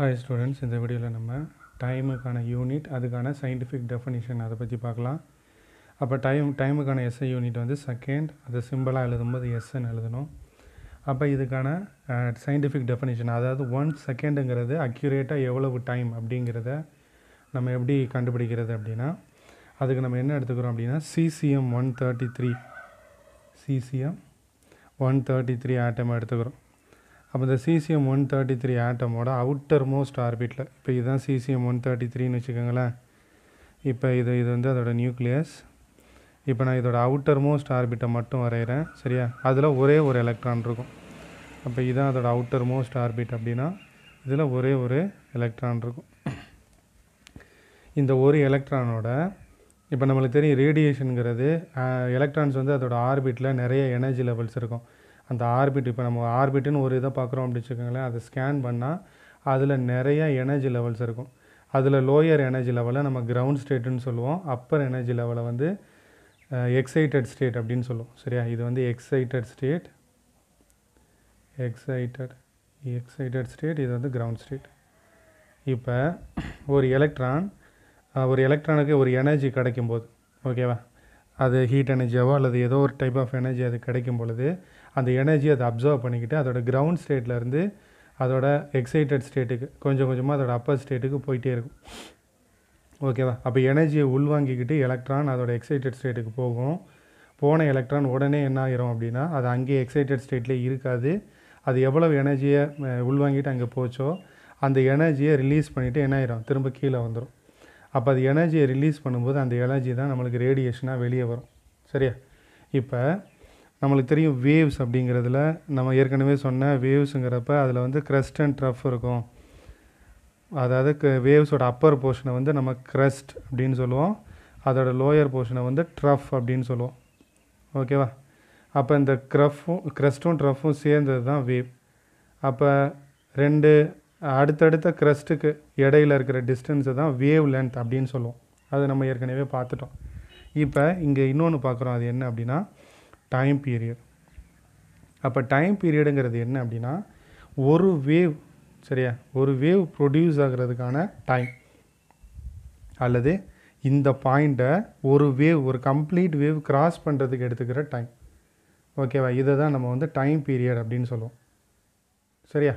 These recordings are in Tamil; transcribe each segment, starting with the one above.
ஹாய் ஸ்டூடெண்ட்ஸ் இந்த வீடியோவில் நம்ம டைமுக்கான யூனிட் அதுக்கான சயின்டிஃபிக் டெஃபினிஷன் அதை பற்றி பார்க்கலாம் அப்போ டைம் டைமுக்கான எஸ்ஐ யூனிட் வந்து செகண்ட் அது சிம்பிளாக எழுதும்போது எஸ்ன்னு எழுதணும் அப்போ இதுக்கான சயின்டிஃபிக் டெஃபினிஷன் அதாவது ஒன் செகண்டுங்கிறது அக்யூரேட்டாக எவ்வளவு டைம் அப்படிங்கிறத நம்ம எப்படி கண்டுபிடிக்கிறது அப்படின்னா அதுக்கு நம்ம என்ன எடுத்துக்கிறோம் அப்படின்னா caesium one thirty three caesium one thirty three atom எடுத்துக்கிறோம் அப்போ இந்த சிசிஎம் ஒன் தேர்ட்டி த்ரீ ஆட்டமோட அவுட்டர் மோஸ்ட் ஆர்பிட்டில் இப்போ இதுதான் சிசிஎம் ஒன் தேர்ட்டி த்ரீன்னு வச்சுக்கோங்களேன் இப்போ இது இது வந்து அதோடய நியூக்ளியஸ் இப்போ நான் இதோட அவுட்டர் மோஸ்ட் ஆர்பிட்டை மட்டும் வரைகிறேன் சரியா அதில் ஒரே ஒரு எலக்ட்ரான் இருக்கும் அப்போ இதுதான் அதோடய அவுட்டர் மோஸ்ட் ஆர்பிட் அப்படின்னா இதில் ஒரே ஒரு எலக்ட்ரான் இருக்கும் இந்த ஒரு எலக்ட்ரானோட இப்போ நம்மளுக்கு தெரியும் ரேடியேஷனுங்கிறது எலக்ட்ரான்ஸ் வந்து அதோடய ஆர்பிட்டில் நிறைய எனர்ஜி லெவல்ஸ் இருக்கும் அந்த ஆர்பிட் இப்போ நம்ம ஆர்பிட்டுன்னு ஒரு இதை பார்க்குறோம் அப்படின்னு வச்சுக்கோங்களேன் அதை ஸ்கேன் பண்ணால் அதில் நிறைய எனர்ஜி லெவல்ஸ் இருக்கும் அதில் லோயர் எனர்ஜி லெவலை நம்ம கிரவுண்ட் ஸ்டேட்டுன்னு சொல்லுவோம் அப்பர் எனர்ஜி லெவலை வந்து எக்ஸைட்டட் ஸ்டேட் அப்படின்னு சொல்லுவோம் சரியா இது வந்து excited state excited excited state இது வந்து கிரவுண்ட் ஸ்டேட் இப்போ ஒரு எலக்ட்ரான் ஒரு எலக்ட்ரானுக்கு ஒரு எனர்ஜி கிடைக்கும்போது ஓகேவா அது ஹீட் எனர்ஜியாவோ அல்லது ஏதோ ஒரு டைப் ஆஃப் எனர்ஜி அது கிடைக்கும் பொழுது அந்த எனர்ஜி அதை அப்சர்வ் பண்ணிக்கிட்டு அதோட கிரவுண்ட் ஸ்டேட்லேருந்து அதோட எக்ஸைட்டட் ஸ்டேட்டுக்கு கொஞ்சம் கொஞ்சமாக அதோட அப்பர் ஸ்டேட்டுக்கு போயிட்டே இருக்கும் ஓகேவா அப்போ எனர்ஜியை உள்வாங்கிக்கிட்டு எலக்ட்ரான் அதோட எக்ஸைட்டட் ஸ்டேட்டுக்கு போகும் போன எலக்ட்ரான் உடனே என்ன ஆயிரும் அப்படின்னா அது அங்கேயே எக்ஸைட்டட் ஸ்டேட்லேயே இருக்காது அது எவ்வளவு எனர்ஜியை உள்வாங்கிட்டு அங்கே போச்சோ அந்த எனர்ஜியை ரிலீஸ் பண்ணிவிட்டு என்ன ஆயிரும் திரும்ப கீழே வந்துடும் அப்போ அது எனர்ஜியை ரிலீஸ் பண்ணும்போது அந்த எனர்ஜி தான் நம்மளுக்கு ரேடியேஷனாக வெளியே வரும் சரியா இப்போ நம்மளுக்கு தெரியும் வேவ்ஸ் அப்படிங்கிறதுல நம்ம ஏற்கனவே சொன்ன வேவ்ஸுங்கிறப்ப அதில் வந்து க்ரஸ்ட் அண்ட் ட்ரஃப் இருக்கும் அதாவது க வேவ்ஸோட அப்பர் போர்ஷனை வந்து நம்ம க்ரஸ்ட் அப்படின்னு சொல்லுவோம் அதோட லோயர் போர்ஷனை வந்து ட்ரஃப் அப்படின்னு சொல்லுவோம் ஓகேவா அப்போ இந்த க்ரஃப்பும் க்ரஸ்ட்டும் ட்ரஃப்பும் சேர்ந்தது தான் வேவ் அப்போ ரெண்டு அடுத்தடுத்த க்ரஸ்ட்டுக்கு இடையில் இருக்கிற டிஸ்டன்ஸை தான் வேவ் லென்த் அப்படின்னு சொல்லுவோம் அது நம்ம ஏற்கனவே பார்த்துட்டோம் இப்போ இங்கே இன்னொன்று பார்க்குறோம் அது என்ன அப்படின்னா டைம் பீரியட் அப்போ டைம் பீரியடுங்கிறது என்ன அப்படின்னா ஒரு வேவ் சரியா ஒரு வேவ் ப்ரொடியூஸ் ஆகிறதுக்கான டைம் அல்லது இந்த பாயிண்ட்டை ஒரு வேவ் ஒரு கம்ப்ளீட் வேவ் கிராஸ் பண்ணுறதுக்கு எடுத்துக்கிற டைம் ஓகேவா இதை தான் நம்ம வந்து டைம் பீரியட் அப்படின்னு சொல்லுவோம் சரியா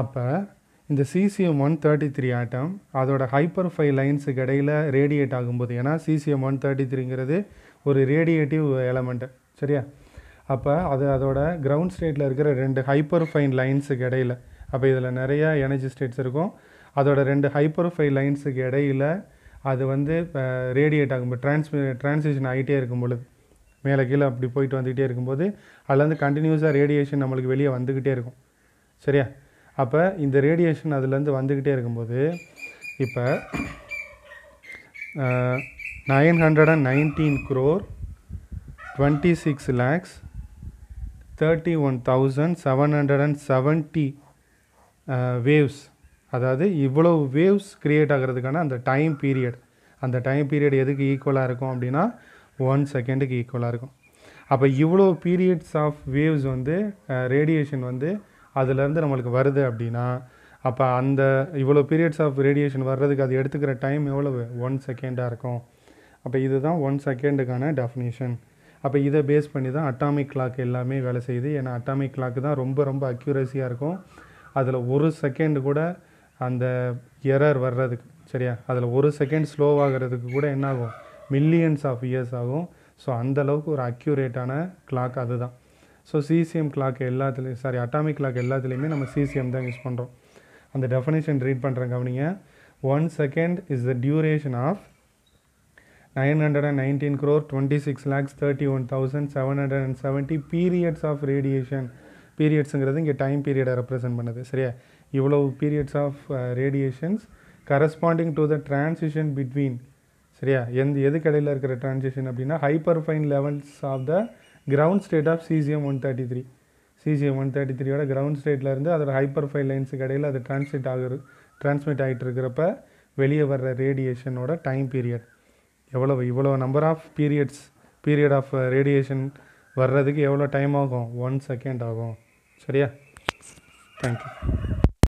அப்போ இந்த caesium one thirty three atom அதோட ஹைப்பர் ஃபை லைன்ஸுக்கு இடையில் ரேடியேட் ஆகும்போது ஏன்னா சிசிஎம் ஒன் தேர்ட்டி த்ரீங்கிறது ஒரு ரேடியேட்டிவ் எலமெண்ட்டு சரியா அப்போ அது அதோட கிரவுண்ட் ஸ்டேட்டில் இருக்கிற ரெண்டு ஹைப்பர் ஃபைன் லைன்ஸுக்கு இடையில் அப்போ இதில் நிறையா எனர்ஜி ஸ்டேட்ஸ் இருக்கும் அதோட ரெண்டு ஹைப்பர் ஃபை லைன்ஸுக்கு இடையில் அது வந்து ரேடியேட் ஆகும்போது டிரான்ஸ்மி டிரான்சிஷன் ஆகிட்டே இருக்கும் பொழுது மேலே கீழே அப்படி போயிட்டு வந்துக்கிட்டே இருக்கும்போது அதில் வந்து கண்டினியூஸாக ரேடியேஷன் நம்மளுக்கு வெளியே வந்துக்கிட்டே இருக்கும் சரியா அப்போ இந்த ரேடியேஷன் அதுலேருந்து வந்துக்கிட்டே இருக்கும்போது இப்போ nine hundred and nineteen crore twenty six lakhs thirty one thousand seven hundred and seventy waves அதாவது இவ்வளோ வேவ்ஸ் க்ரியேட் ஆகிறதுக்கான அந்த டைம் பீரியட் அந்த டைம் பீரியட் எதுக்கு ஈக்குவலாக இருக்கும் அப்படின்னா ஒன் செகண்டுக்கு ஈக்குவலாக இருக்கும் அப்போ இவ்வளோ பீரியட்ஸ் ஆஃப் வேவ்ஸ் வந்து ரேடியேஷன் வந்து அதுலேருந்து நம்மளுக்கு வருது அப்படின்னா அப்போ அந்த இவ்வளோ பீரியட்ஸ் ஆஃப் ரேடியேஷன் வர்றதுக்கு அது எடுத்துக்கிற டைம் எவ்வளவு ஒன் செகண்டாக இருக்கும் அப்போ இதுதான் ஒன் செகண்டுக்கான டெஃபினேஷன் அப்போ இதை பேஸ் பண்ணி தான் அட்டாமிக் கிளாக் எல்லாமே வேலை செய்யுது ஏன்னா அட்டாமிக் கிளாக்கு தான் ரொம்ப ரொம்ப அக்யூரஸியாக இருக்கும் அதில் ஒரு செகண்டு கூட அந்த எரர் வர்றதுக்கு சரியா அதில் ஒரு செகண்ட் ஸ்லோவாகிறதுக்கு கூட என்னாகும் மில்லியன்ஸ் ஆஃப் இயர்ஸ் ஆகும் ஸோ அந்தளவுக்கு ஒரு அக்யூரேட்டான கிளாக் அதுதான் ஸோ சிசிஎம் கிளாக் எல்லாத்துலேயும் சாரி அட்டாமிக் கிளாக் எல்லாத்துலேயுமே நம்ம சிசிஎம் தான் யூஸ் பண்ணுறோம் அந்த டெஃபனேஷன் ரீட் பண்ணுறேன் கவனிங்க one second is the duration of nine hundred and nineteen crore twenty six lakhs thirty one thousand seven hundred and seventy periods of radiation பீரியட்ஸுங்கிறது இங்கே டைம் பீரியடை ரெப்ரசென்ட் பண்ணுது சரியா இவ்வளோ periods of radiations corresponding to the transition between சரியா எந்த எதுக்கடையில் இருக்கிற ட்ரான்சிஷன் அப்படின்னா hyperfine levels of the ground state of caesium one thirty three caesium one thirty த்ரீயோட கிரவுண்ட் ஸ்டேட்லேருந்து அதோட ஹைப்பர் ஃபைவ் லைன்ஸுக்கு இடையில் அது டிரான்ஸ்மிட் ஆகுது டிரான்ஸ்மிட் ஆகிட்டு இருக்கிறப்ப வெளியே வர்ற ரேடியேஷனோட டைம் பீரியட் எவ்வளோ இவ்வளோ number of periods period of radiation வர்றதுக்கு எவ்வளோ டைம் ஆகும் ஒன் செகண்ட் ஆகும் சரியா தேங்க்யூ